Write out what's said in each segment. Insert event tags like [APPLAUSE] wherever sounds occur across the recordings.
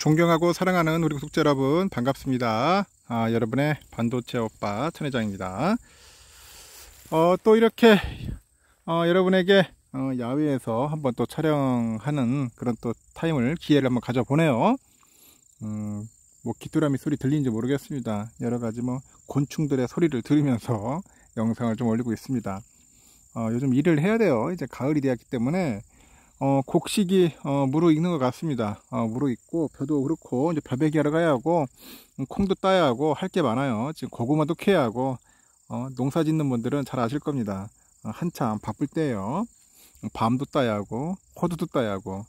존경하고 사랑하는 우리 구독자 여러분 반갑습니다. 아, 여러분의 반도체 오빠 천회장입니다. 어, 또 이렇게 어, 여러분에게 어, 야외에서 한번 또 촬영하는 그런 또 타임을 기회를 한번 가져보네요. 음, 뭐 귀뚜라미 소리 들리는지 모르겠습니다. 여러 가지 뭐 곤충들의 소리를 들으면서 [LAUGHS] 영상을 좀 올리고 있습니다. 어, 요즘 일을 해야 돼요. 이제 가을이 되었기 때문에 어, 곡식이 어, 무르익는 것 같습니다. 어, 무르익고 벼도 그렇고 이제 벼베기하러 가야 하고 음, 콩도 따야 하고 할 게 많아요. 지금 고구마도 캐야 하고 어, 농사 짓는 분들은 잘 아실 겁니다. 어, 한참 바쁠 때예요. 음, 밤도 따야 하고 호두도 따야 하고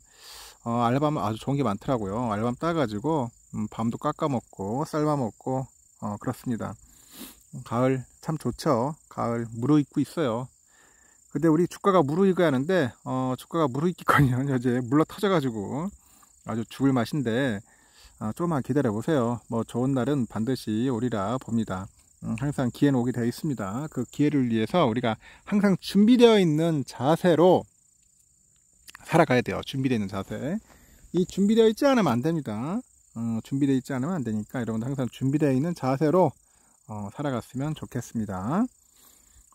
어, 알밤 아주 좋은 게 많더라고요. 알밤 따가지고 음, 밤도 깎아 먹고 삶아 먹고 어, 그렇습니다. 가을 참 좋죠. 가을 무르익고 있어요. 근데 우리 주가가 무르익어야 하는데 어, 주가가 무르익기거든요 [LAUGHS] 어제 물러 터져가지고 아주 죽을 맛인데 아, 조금만 기다려 보세요 뭐 좋은 날은 반드시 오리라 봅니다 음, 항상 기회는 오게 되어 있습니다 그 기회를 위해서 우리가 항상 준비되어 있는 자세로 살아가야 돼요 준비되어 있는 자세 이 준비되어 있지 않으면 안 됩니다 어, 준비되어 있지 않으면 안 되니까 여러분 항상 준비되어 있는 자세로 어, 살아갔으면 좋겠습니다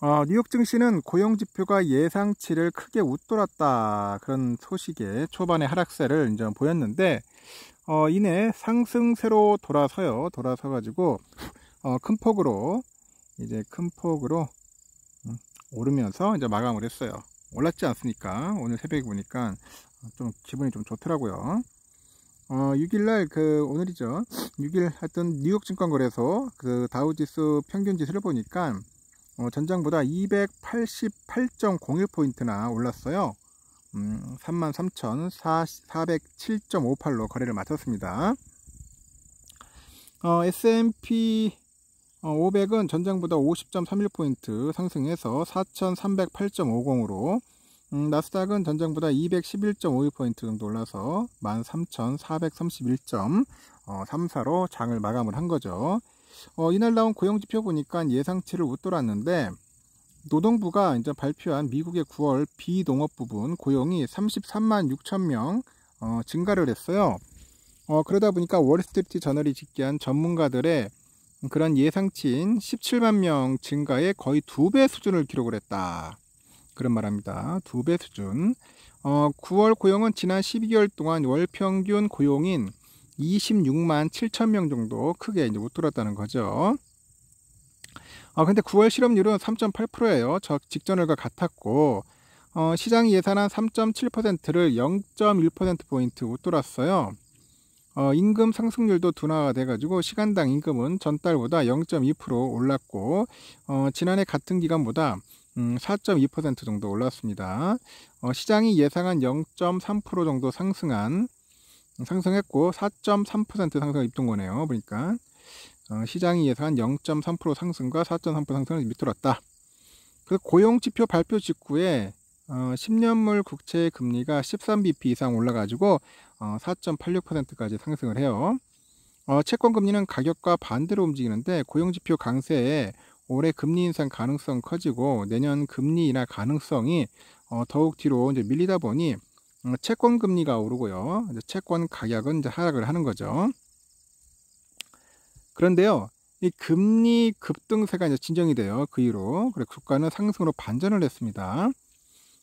어, 뉴욕 증시는 고용 지표가 예상치를 크게 웃돌았다 그런 소식에 초반에 하락세를 이제 보였는데 어, 이내 상승세로 돌아서요 돌아서 가지고 어, 큰 폭으로 이제 큰 폭으로 음, 오르면서 이제 마감을 했어요 올랐지 않습니까 오늘 새벽에 보니까 좀 기분이 좀 좋더라고요 어, 6일날 그 오늘이죠 6일 하여튼 뉴욕 증권거래소 그 다우지수 평균 지수를 보니까 어, 전장보다 288.01포인트나 올랐어요. 음, 33,407.58로 거래를 마쳤습니다. 어, S&P 500은 어, 전장보다 50.31포인트 상승해서 4,308.50으로 음, 나스닥은 전장보다 211.52포인트 정도 올라서 13,431.34로 어, 장을 마감을 한 거죠. 어, 이날 나온 고용지표 보니까 예상치를 웃돌았는데 노동부가 이제 발표한 미국의 9월 비농업 부분 고용이 33만 6천 명 어, 증가를 했어요. 어, 그러다 보니까 월스트리트 저널이 집계한 전문가들의 그런 예상치인 17만 명증가에 거의 두 배 수준을 기록을 했다. 그런 말합니다. 두 배 수준. 어, 9월 고용은 지난 12개월 동안 월 평균 고용인 26만 7천 명 정도 크게 이제 웃돌았다는 거죠. 어, 근데 9월 실업률은 3.8%예요. 저 직전월과 같았고 어, 시장이 예산한 3.7%를 0.1%포인트 웃돌았어요. 어, 임금 상승률도 둔화가 돼가지고 시간당 임금은 전달보다 0.2% 올랐고 어, 지난해 같은 기간보다 음, 4.2% 정도 올랐습니다. 어, 시장이 예상한 0.3% 정도 상승한 상승했고 4.3% 상승을 입던 거네요. 보니까 어, 시장이 예상한 0.3% 상승과 4.3% 상승을 밑돌았다. 그래서 고용지표 발표 직후에 10년물 어, 국채 금리가 13bp 이상 올라가지고 어, 4.86%까지 상승을 해요. 어, 채권 금리는 가격과 반대로 움직이는데 고용지표 강세에 올해 금리 인상 가능성 커지고 내년 금리 인하 가능성이 어, 더욱 뒤로 이제 밀리다 보니 뭐 채권 금리가 오르고요. 채권 가격은 이제 하락을 하는 거죠. 그런데요. 이 금리 급등세가 이제 진정이 돼요. 그 이후로. 그래 주가는 상승으로 반전을 했습니다.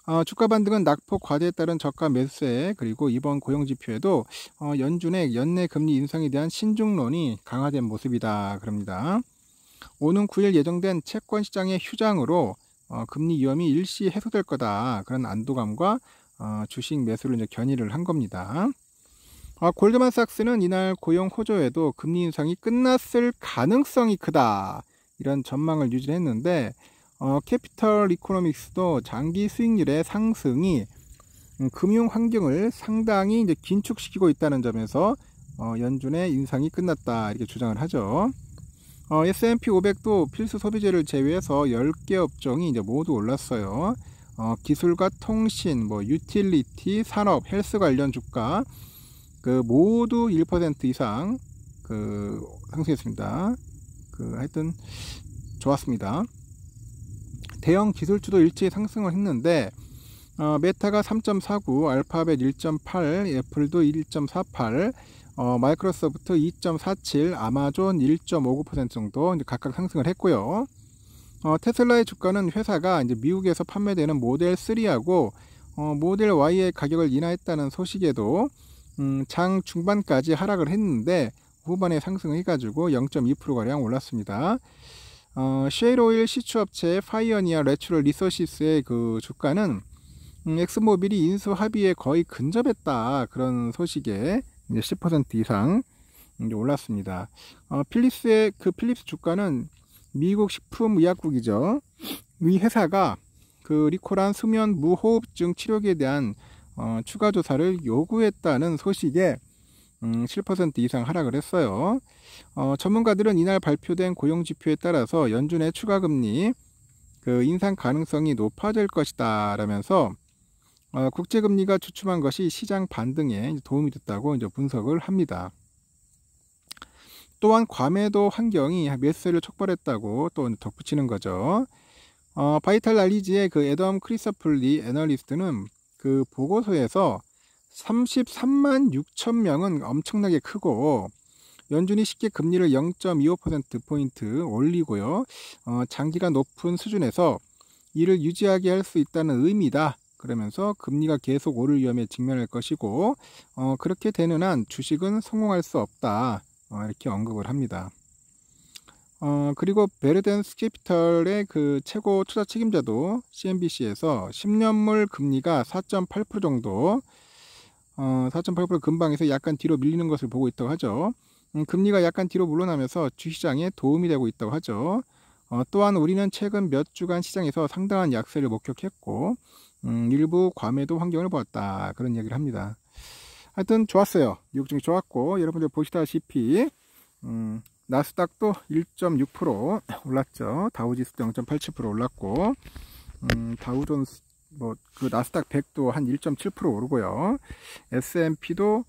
어, 주가 반등은 낙폭 과대에 따른 저가 매수세 그리고 이번 고용지표에도 어, 연준의 연내 금리 인상에 대한 신중론이 강화된 모습이다 그럽니다. 오는 9일 예정된 채권 시장의 휴장으로 어, 금리 위험이 일시 해소될 거다 그런 안도감과 어, 주식 매수를 이제 견인을 한 겁니다. 아, 골드만삭스는 이날 고용 호조에도 금리 인상이 끝났을 가능성이 크다 이런 전망을 유지했는데 어, 캐피털 이코노믹스도 장기 수익률의 상승이 음, 금융 환경을 상당히 이제 긴축시키고 있다는 점에서 어, 연준의 인상이 끝났다 이렇게 주장을 하죠. 어, S&P 500도 필수 소비재를 제외해서 10개 업종이 이제 모두 올랐어요. 어, 기술과 통신, 뭐 유틸리티, 산업, 헬스 관련 주가 그 모두 1% 이상 그 상승했습니다. 그 하여튼 좋았습니다. 대형 기술주도 일제히 상승을 했는데 어, 메타가 3.49, 알파벳 1.8, 애플도 1.48, 어, 마이크로소프트 2.47, 아마존 1.59% 정도 각각 상승을 했고요. 어, 테슬라의 주가는 회사가 이제 미국에서 판매되는 모델 3하고 어, 모델 Y의 가격을 인하했다는 소식에도 음, 장 중반까지 하락을 했는데 후반에 상승을 해가지고 0.2%가량 올랐습니다. 어, 쉐일오일 시추업체 파이어니아 레츄럴 리소시스의 그 주가는 음, 엑스모빌이 인수 합의에 거의 근접했다 그런 소식에 이제 10% 이상 이제 올랐습니다. 어, 필립스의 그 필립스 주가는 미국 식품의약국이죠. 위 회사가 그 리코란 수면 무호흡증 치료기에 대한 어, 추가 조사를 요구했다는 소식에 음, 7% 이상 하락을 했어요. 어, 전문가들은 이날 발표된 고용 지표에 따라서 연준의 추가 금리 그 인상 가능성이 높아질 것이다 라면서 어, 국제 금리가 주춤한 것이 시장 반등에 도움이 됐다고 이제 분석을 합니다. 또한 괌에도 환경이 몇세를 촉발했다고 또 덧붙이는 거죠. 어, 바이탈 날리지의 그에덤크리스플리 애널리스트는 그 보고서에서 33만 6천 명은 엄청나게 크고 연준이 쉽게 금리를 0.25%포인트 올리고요. 어, 장기가 높은 수준에서 이를 유지하게 할 수 있다는 의미다. 그러면서 금리가 계속 오를 위험에 직면할 것이고 어, 그렇게 되는 한 주식은 성공할 수 없다. 어, 이렇게 언급을 합니다. 어, 그리고 베르덴스 캐피털의 그 최고 투자 책임자도 CNBC에서 10년물 금리가 4.8% 정도 어, 4.8% 금방에서 약간 뒤로 밀리는 것을 보고 있다고 하죠. 음, 금리가 약간 뒤로 물러나면서 주시장에 도움이 되고 있다고 하죠. 어, 또한 우리는 최근 몇 주간 시장에서 상당한 약세를 목격했고 음, 일부 과매도 환경을 보았다 그런 얘기를 합니다. 하여튼 좋았어요. 미국증 좋았고 여러분들 보시다시피 음, 나스닥도 1.6% 올랐죠. 다우지수도 0.87% 올랐고 음, 다우존스 뭐그 나스닥 100도 한 1.7% 오르고요. S&P도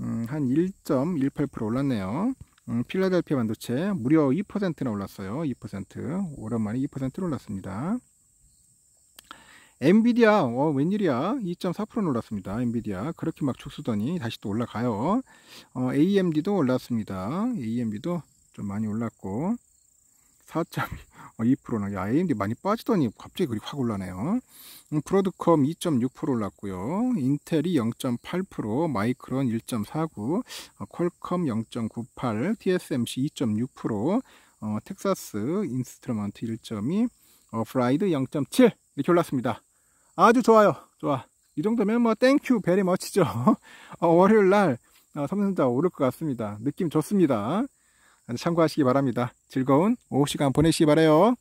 음, 한 1.18% 올랐네요. 음, 필라델피아 반도체 무려 2%나 올랐어요. 2% 오랜만에 2% 올랐습니다. 엔비디아 어, 웬일이야 2.4% 올랐습니다 엔비디아 그렇게 막 죽수더니 다시 또 올라가요 어, AMD도 올랐습니다 AMD도 좀 많이 올랐고 4.2%나 야 AMD 많이 빠지더니 갑자기 그리 확 올라네요 음, 브로드컴 2.6% 올랐고요 인텔이 0.8% 마이크론 1.49 어, 퀄컴 0.98 TSMC 2.6% 어, 텍사스 인스트루먼트 1.2 어, 프라이드 0.7 이렇게 올랐습니다 아주 좋아요. 좋아. 이 정도면 뭐 땡큐 베리 멋지죠. 어, 월요일 날 어, 삼성전자 오를 것 같습니다. 느낌 좋습니다. 참고하시기 바랍니다. 즐거운 오후 시간 보내시기 바래요.